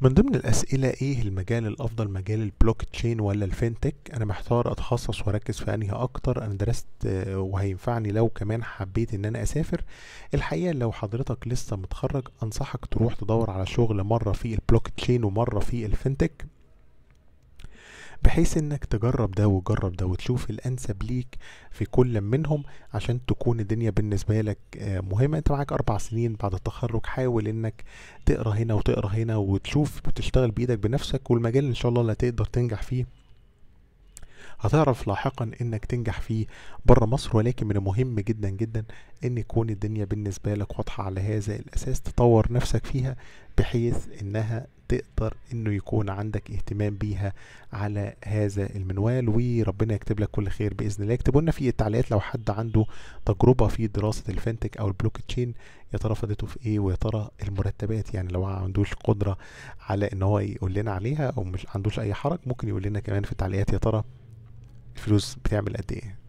من ضمن الأسئلة إيه المجال الأفضل مجال البلوك تشين ولا الفينتك أنا محتار أتخصص وأركز في أنهي أكتر أنا درست آه، وهينفعني لو كمان حبيت إن أنا أسافر الحقيقة لو حضرتك لسه متخرج أنصحك تروح تدور على شغل مرة في البلوك تشين ومرة في الفينتك بحيث انك تجرب ده وجرب ده وتشوف الانسب ليك في كل منهم عشان تكون الدنيا بالنسبه لك آه، مهمه انت معاك اربع سنين بعد التخرج حاول انك تقرا هنا وتقرا هنا وتشوف بتشتغل بايدك بنفسك والمجال ان شاء الله اللي هتقدر تنجح فيه هتعرف لاحقا انك تنجح فيه بره مصر ولكن من المهم جدا جدا ان يكون الدنيا بالنسبة لك واضحة على هذا الاساس تطور نفسك فيها بحيث انها تقدر انه يكون عندك اهتمام بيها على هذا المنوال وربنا يكتب لك كل خير باذن الله اكتبوا لنا في التعليقات لو حد عنده تجربه في دراسه الفنتك او البلوك تشين يا ترى فادته في ايه ويا ترى المرتبات يعني لو ما عندوش قدره على ان هو يقول لنا عليها او مش عندوش اي حرج ممكن يقول لنا كمان في التعليقات يا ترى الفلوس بتعمل قد ايه